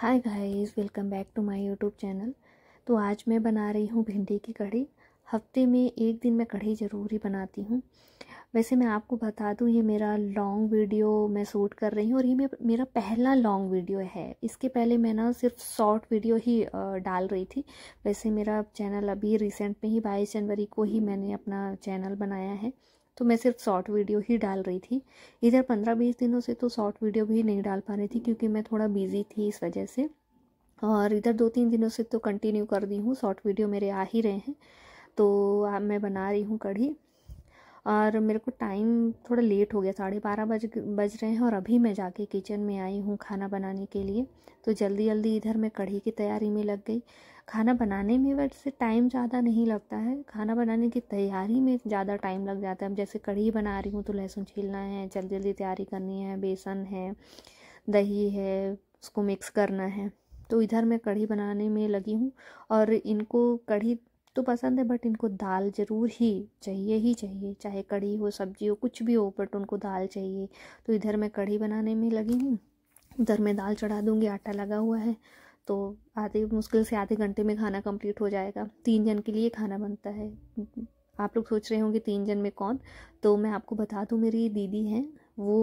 hi guys welcome back to my YouTube channel तो आज मैं बना रही हूँ भिंडी की कढ़ी हफ्ते में एक दिन मैं कढ़ी ज़रूर ही बनाती हूँ वैसे मैं आपको बता दूँ ये मेरा लॉन्ग वीडियो मैं शूट कर रही हूँ और ये मेरा पहला लॉन्ग वीडियो है इसके पहले मैं ना सिर्फ शॉर्ट वीडियो ही डाल रही थी वैसे मेरा चैनल अभी रिसेंट में ही बाईस जनवरी को ही मैंने अपना चैनल बनाया है तो मैं सिर्फ शॉर्ट वीडियो ही डाल रही थी इधर पंद्रह बीस दिनों से तो शॉर्ट वीडियो भी नहीं डाल पा रही थी क्योंकि मैं थोड़ा बिजी थी इस वजह से और इधर दो तीन दिनों से तो कंटिन्यू कर दी हूँ शॉर्ट वीडियो मेरे आ ही रहे हैं तो मैं बना रही हूँ कढ़ी और मेरे को टाइम थोड़ा लेट हो गया साढ़े बारह बज बज रहे हैं और अभी मैं जाके किचन में आई हूँ खाना बनाने के लिए तो जल्दी जल्दी इधर मैं कढ़ी की तैयारी में लग गई खाना बनाने में वैसे टाइम ज़्यादा नहीं लगता है खाना बनाने की तैयारी में ज़्यादा टाइम लग जाता है अब जैसे कढ़ी बना रही हूँ तो लहसुन छीलना है जल्दी जल्दी तैयारी करनी है बेसन है दही है उसको मिक्स करना है तो इधर मैं कढ़ी बनाने में लगी हूँ और इनको कढ़ी तो पसंद है बट इनको दाल ज़रूर ही चाहिए ही चाहिए चाहे कढ़ी हो सब्जी हो कुछ भी हो बट उनको दाल चाहिए तो इधर मैं कढ़ी बनाने में लगी हूँ उधर मैं दाल चढ़ा दूँगी आटा लगा हुआ है तो आधे मुश्किल से आधे घंटे में खाना कंप्लीट हो जाएगा तीन जन के लिए खाना बनता है आप लोग सोच रहे होंगे तीन जन में कौन तो मैं आपको बता दूँ मेरी दीदी हैं वो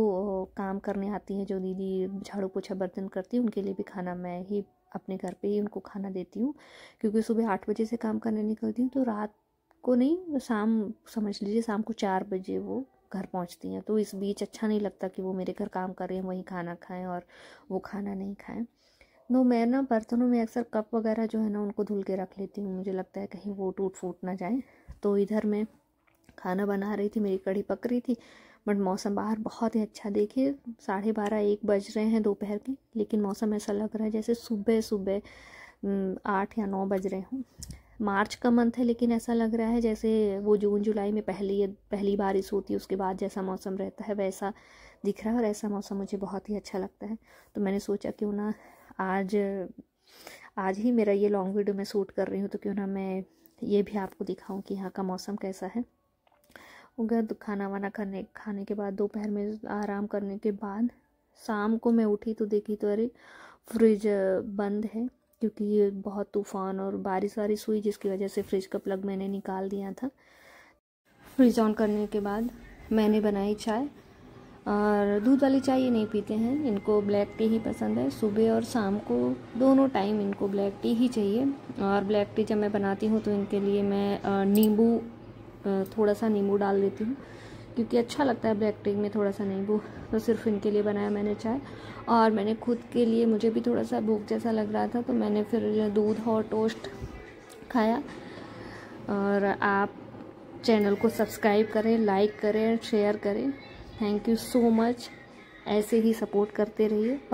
काम करने आती हैं जो दीदी झाड़ू पोछा बर्तन करती है उनके लिए भी खाना मैं ही अपने घर पे ही उनको खाना देती हूँ क्योंकि सुबह आठ बजे से काम करने निकलती हूँ तो रात को नहीं तो शाम समझ लीजिए शाम को चार बजे वो घर पहुँचती हैं तो इस बीच अच्छा नहीं लगता कि वो मेरे घर काम कर रही हैं वहीं खाना खाएँ और वो खाना नहीं खाएँ नो तो मैं ना बर्तनों में अक्सर कप वगैरह जो है ना उनको धुल के रख लेती हूँ मुझे लगता है कहीं वो टूट फूट ना जाए तो इधर मैं खाना बना रही थी मेरी कढ़ी पक रही थी बट मौसम बाहर बहुत ही अच्छा देखिए साढ़े बारह एक बज रहे हैं दोपहर के लेकिन मौसम ऐसा लग रहा है जैसे सुबह सुबह आठ या नौ बज रहे हों मार्च का मंथ है लेकिन ऐसा लग रहा है जैसे वो जून जुलाई में पहली पहली बारिश होती है उसके बाद जैसा मौसम रहता है वैसा दिख रहा है और ऐसा मौसम मुझे बहुत ही अच्छा लगता है तो मैंने सोचा क्यों ना आज आज ही मेरा ये लॉन्ग वीडियो मैं शूट कर रही हूँ तो क्यों ना मैं ये भी आपको दिखाऊँ कि यहाँ का मौसम कैसा है हो गया खाना वाना खाने खाने के बाद दोपहर में आराम करने के बाद शाम को मैं उठी तो देखी तो अरे फ्रिज बंद है क्योंकि ये बहुत तूफान और बारिश वारिश हुई जिसकी वजह से फ्रिज का प्लग मैंने निकाल दिया था फ्रिज ऑन करने के बाद मैंने बनाई चाय और दूध वाली चाय ये नहीं पीते हैं इनको ब्लैक टी ही पसंद है सुबह और शाम को दोनों टाइम इनको ब्लैक टी ही चाहिए और ब्लैक टी जब मैं बनाती हूँ तो इनके लिए मैं नींबू थोड़ा सा नींबू डाल देती हूँ क्योंकि अच्छा लगता है ब्लैक टी में थोड़ा सा नींबू तो सिर्फ इनके लिए बनाया मैंने चाय और मैंने खुद के लिए मुझे भी थोड़ा सा भूख जैसा लग रहा था तो मैंने फिर दूध और टोस्ट खाया और आप चैनल को सब्सक्राइब करें लाइक करें शेयर करें थैंक यू सो मच ऐसे ही सपोर्ट करते रहिए और